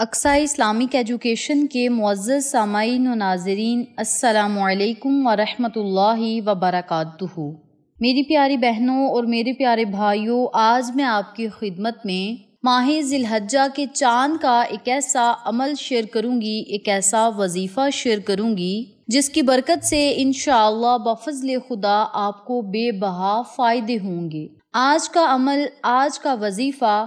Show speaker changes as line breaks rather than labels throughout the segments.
Aqsa Islamic education के मज़्ज़ सामाइन व नाजरीन असलकम वरहि वबरक मेरी प्यारी बहनों और मेरे प्यारे भाइयों आज मैं आपकी खिदमत में माह जिलहजा के चांद का एक ऐसा अमल शेयर करूँगी एक ऐसा वजीफ़ा शेयर करूँगी जिसकी बरकत से इन बफजल खुदा आपको बेबहा फ़ायदे होंगे आज का अमल आज का वजीफ़ा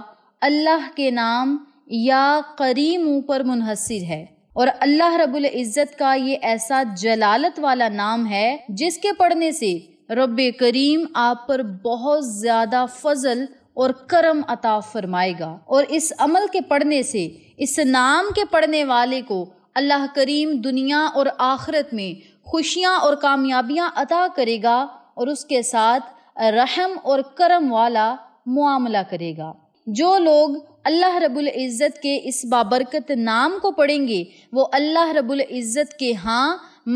अल्लाह के नाम या करीम पर मुनहसर है और अल्लाह रबुल इज़्ज़त का ये ऐसा जलालत वाला नाम है जिसके पढ़ने से रब करीम आप पर बहुत ज़्यादा फजल और करम अता फरमाएगा और इस अमल के पढ़ने से इस नाम के पढ़ने वाले को अल्लाह करीम दुनिया और आखरत में खुशियाँ और कामयाबियाँ अता करेगा और उसके साथ रहम और करम वाला मामला करेगा जो लोग अल्लाह रबुल इज़्ज़त के इस बाबरकत नाम को पढ़ेंगे वो अल्लाह रबुल इज़्ज़त के हाँ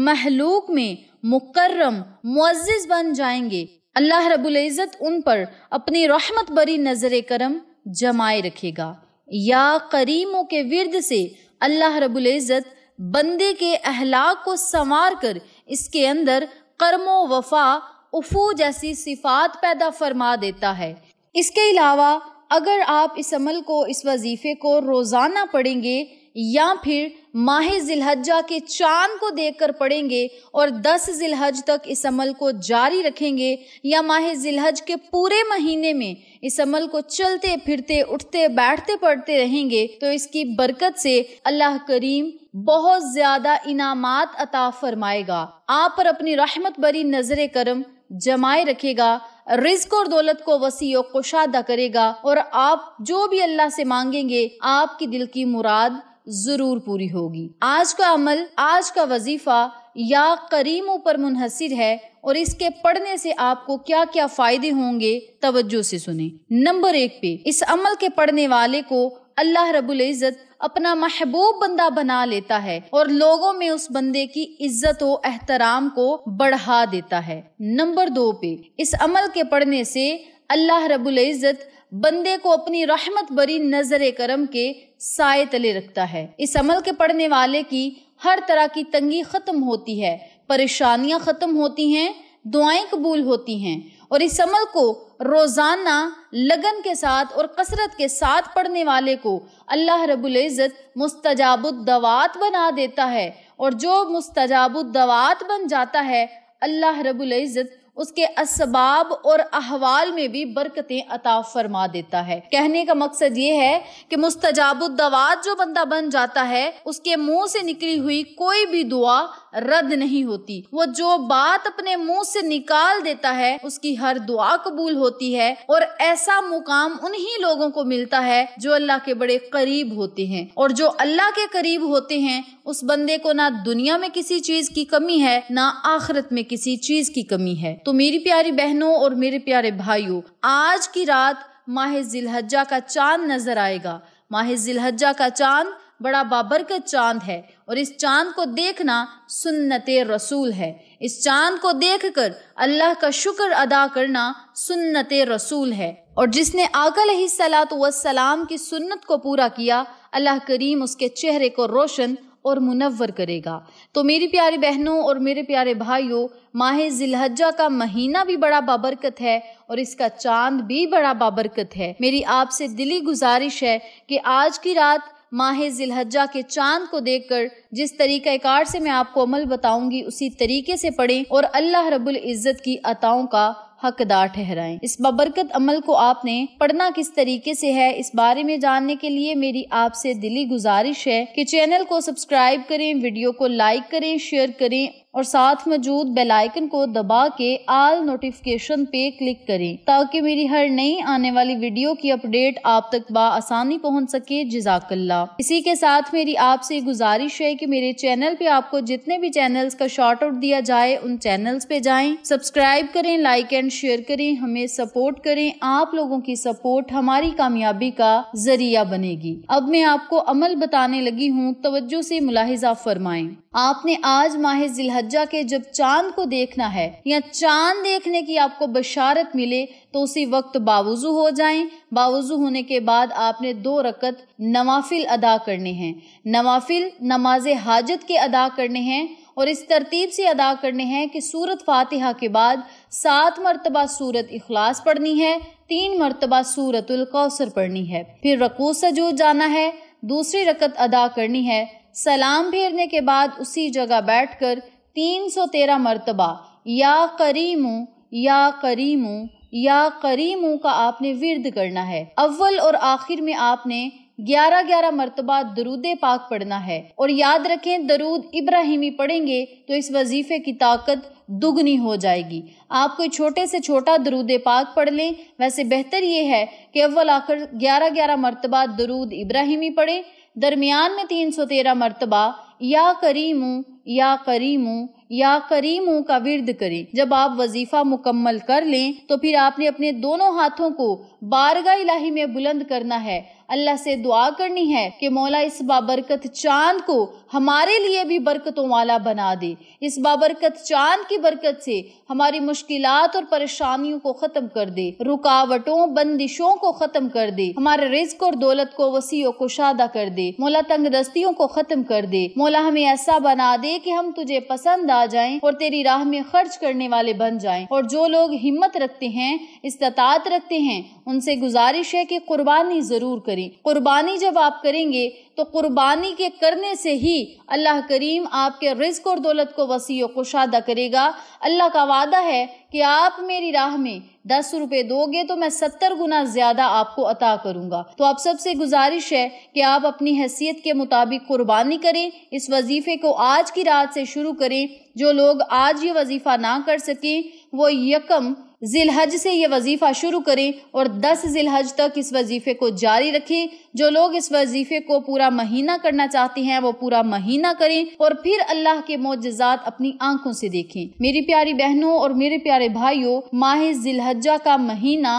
महलूक में मुकर्रम मुआज़ बन जाएंगे अल्लाह रबुल इज़्ज़त उन पर अपनी रहमत भरी नज़र करम जमाए रखेगा या करीमों के विरद से अल्लाह रबुल इज़्ज़त बंदे के अहलाक को संवार कर इसके अंदर कर्म वफा उफू जैसी सिफात पैदा फरमा देता है इसके अलावा अगर आप इस अमल को इस वजीफ़े को रोज़ाना पढ़ेंगे या फिर माह जिलहजा के चांद को देखकर पढ़ेंगे और 10 जिलहज तक इस अमल को जारी रखेंगे या माह जिलहज के पूरे महीने में इस अमल को चलते फिरते उठते बैठते पढ़ते रहेंगे तो इसकी बरकत से अल्लाह करीम बहुत ज्यादा इनामात अता फरमाएगा आप पर अपनी रहमत भरी नजर करम जमाए रखेगा रिस्क और दौलत को वसी और कुशादा करेगा और आप जो भी अल्लाह से मांगेंगे आपकी दिल की मुराद जरूर पूरी होगी आज का अमल आज का वजीफा या करीमों पर मुनहसर है और इसके पढ़ने से आपको क्या क्या फायदे होंगे तवज्जो से सुने नंबर एक पे इस अमल के पढ़ने वाले को अल्लाह रबुल इज़्ज़त अपना महबूब बंदा बना लेता है और लोगों में उस बंदे की इज्जत और एहतराम को बढ़ा देता है नंबर दो पे इस अमल के पढ़ने से अल्लाह रबुल इज़्ज़त बंदे को अपनी रहमत बरी नजर करम के साय तले रखता है इस अमल के पढ़ने वाले की हर तरह की तंगी खत्म होती है परेशानियां खत्म होती हैं दुआएं कबूल होती हैं और इस अमल को रोज़ाना लगन के साथ और कसरत के साथ पढ़ने वाले को अल्लाह रबुल्ज़त मुस्तजाबुद्दवात बना देता है और जो मुस्तजाबुद्दवात बन जाता है अल्लाह रबुल्ज़त उसके इसबाब और अहवाल में भी बरकतें अता फरमा देता है कहने का मकसद ये है कि मुस्तजाबुद्दवात जो बंदा बन जाता है उसके मुंह से निकली हुई कोई भी दुआ रद्द नहीं होती वो जो बात अपने मुंह से निकाल देता है उसकी हर दुआ कबूल होती है और ऐसा मुकाम उन्हीं लोगों को मिलता है जो अल्लाह के बड़े करीब होते हैं और जो अल्लाह के करीब होते हैं उस बंदे को ना दुनिया में किसी चीज की कमी है ना आखिरत में किसी चीज की कमी है तो मेरी प्यारी बहनों और मेरे प्यारे भाइयों आज की रात माह जिलहज्जा का चांद नजर आएगा माह जिलहज्जा का चांद बड़ा का चांद है और इस चांद को देखना सुन्नत रसूल है इस चांद को देखकर अल्लाह का शुक्र अदा करना सुन्नत रसूल है और जिसने आकल सलात वसलाम की सुन्नत को पूरा किया अल्लाह करीम उसके चेहरे को रोशन और मुनवर करेगा तो मेरी प्यारी बहनों और मेरे प्यारे भाइयों माह जिलहजा का महीना भी बड़ा बाबरकत है और इसका चांद भी बड़ा बाबरकत है मेरी आपसे दिली गुजारिश है कि आज की रात माह जिलहजा के चांद को देखकर जिस तरीका कार से मैं आपको अमल बताऊंगी उसी तरीके से पढ़ें और अल्लाह रबुल इज़्ज़त की अताओं का हकदार ठहराएं इस बबरकत अमल को आपने पढ़ना किस तरीके से है इस बारे में जानने के लिए मेरी आपसे दिली गुजारिश है कि चैनल को सब्सक्राइब करें वीडियो को लाइक करें शेयर करें और साथ मौजूद बेल आइकन को दबा के आल नोटिफिकेशन पे क्लिक करें ताकि मेरी हर नई आने वाली वीडियो की अपडेट आप तक आसानी पहुंच सके जजाकल्ला इसी के साथ मेरी आपसे गुजारिश है कि मेरे चैनल पे आपको जितने भी चैनल्स का शॉर्ट आउट दिया जाए उन चैनल्स पे जाएं सब्सक्राइब करें लाइक एंड शेयर करें हमें सपोर्ट करें आप लोगों की सपोर्ट हमारी कामयाबी का जरिया बनेगी अब मैं आपको अमल बताने लगी हूँ तवज्जो से मुलाहिजा फरमाएं आपने आज माहिर हज्जा के जब चांद को देखना है या चांद देखने की आपको बशारत मिले तो उसी वक्त बावजू हो जाएं बावजू होने के बाद आपने दो रकत नवाफिल अदा करने हैं नवाफिल नमाज हाजत के अदा करने हैं और इस तरतीब से अदा करने हैं कि सूरत फातिहा के बाद सात मरतबा सूरत इखलास पढ़नी है तीन मरतबा सूरत कौसर पढ़नी है फिर रकू सजूद जाना है दूसरी रकत अदा करनी है सलाम फेरने के बाद उसी जगह बैठकर तीन सौ तेरह मरतबा या करीमू या करीमू या करीमू का आपने विरद करना है अव्वल और आखिर में आपने ग्यारह ग्यारह मरतबा दरूद पाक पढ़ना है और याद रखें दरूद इब्राहिमी पढ़ेंगे तो इस वजीफे की ताकत दुगनी हो जाएगी आप कोई छोटे से छोटा दरूद पाक पढ़ लें वैसे बेहतर ये है कि अव्वल आखिर ग्यारह ग्यारह मरतबा दरूद इब्राहिमी पढ़ें दरमियान में तीन सौ तेरह मरतबा या करीमू या करीमू या करीमू का विर्द करें जब आप वजीफा मुकम्मल कर लें तो फिर आपने अपने दोनों हाथों को बारगा इलाही में बुलंद करना है अल्लाह से दुआ करनी है कि मौला इस बाबरकत चांद को हमारे लिए भी बरकतों वाला बना दे इस बाबरकत चांद की बरकत से हमारी मुश्किल और परेशानियों को ख़त्म कर दे रुकावटों बंदिशों को ख़त्म कर दे हमारे रिस्क और दौलत को वसी कुशादा कर दे मौला तंग दस्तियों को ख़त्म कर दे मौला हमें ऐसा बना दे ये कि हम तुझे पसंद आ जाएं और तेरी राह में खर्च करने वाले बन जाएं और जो लोग हिम्मत रखते हैं इस्तात रखते हैं उनसे गुजारिश है कि कुर्बानी ज़रूर करें कुर्बानी जब आप करेंगे तो कुर्बानी के करने से ही अल्लाह करीम आपके रिस्क और दौलत को वसी व कुशादा करेगा अल्लाह का वादा है कि आप मेरी राह में दस रुपये दोगे तो मैं सत्तर गुना ज़्यादा आपको अता करूँगा तो आप सबसे गुजारिश है कि आप अपनी हैसियत के मुताबिक कुर्बानी करें इस वजीफ़े को आज की रात से शुरू करें जो लोग आज ये वजीफ़ा ना कर सकें वो यकम जिलहज से ये वजीफ़ा शुरू करें और 10 जिलहज तक इस वजीफ़े को जारी रखें जो लोग इस वजीफ़े को पूरा महीना करना चाहते हैं वो पूरा महीना करें और फिर अल्लाह के मोजात अपनी आंखों से देखें मेरी प्यारी बहनों और मेरे प्यारे भाइयों माह जिलहजा का महीना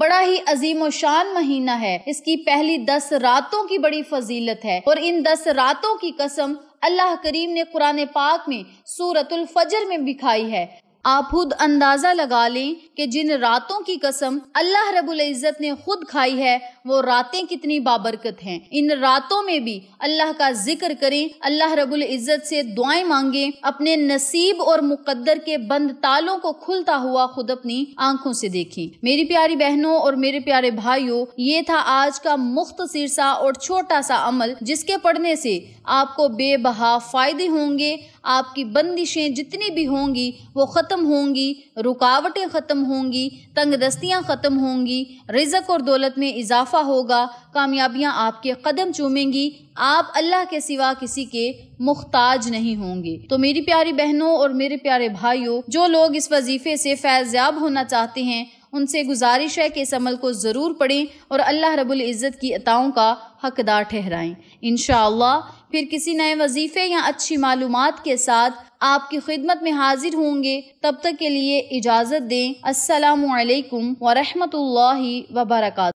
बड़ा ही अजीम शान महीना है इसकी पहली दस रातों की बड़ी फजीलत है और इन दस रातों की कसम अल्लाह करीम ने कुरान पाक में सूरतुल फजर में दिखाई है आप खुद अंदाजा लगा लें कि जिन रातों की कसम अल्लाह रबुल इज़्ज़त ने खुद खाई है वो रातें कितनी बाबरकत हैं इन रातों में भी अल्लाह का जिक्र करें अल्लाह रबुल इज़्ज़त से दुआएं मांगें अपने नसीब और मुकद्दर के बंद तालों को खुलता हुआ खुद अपनी आंखों से देखें मेरी प्यारी बहनों और मेरे प्यारे भाइयों ये था आज का मुख्त सा और छोटा सा अमल जिसके पढ़ने से आपको बेबहा फायदे होंगे आपकी बंदिशें जितनी भी होंगी वो खत्म ख़त्म होंगी रुकावटें ख़त्म होंगी तंगदस्तियाँ ख़त्म होंगी रिजक और दौलत में इजाफा होगा कामयाबियाँ आपके कदम चूमेंगी आप अल्लाह के सिवा किसी के मुख्ताज नहीं होंगे तो मेरी प्यारी बहनों और मेरे प्यारे भाइयों जो लोग इस वजीफे से फैज़याब होना चाहते हैं उनसे गुजारिश है कि इस अमल को ज़रूर पढ़ें और अल्लाह रब्बुल इज़्ज़त की अताओं का हकदार ठहराएं इन फिर किसी नए वजीफ़े या अच्छी मालूम के साथ आपकी खिदमत में हाजिर होंगे तब तक के लिए इजाज़त दें असलकम वरहमत ला वरक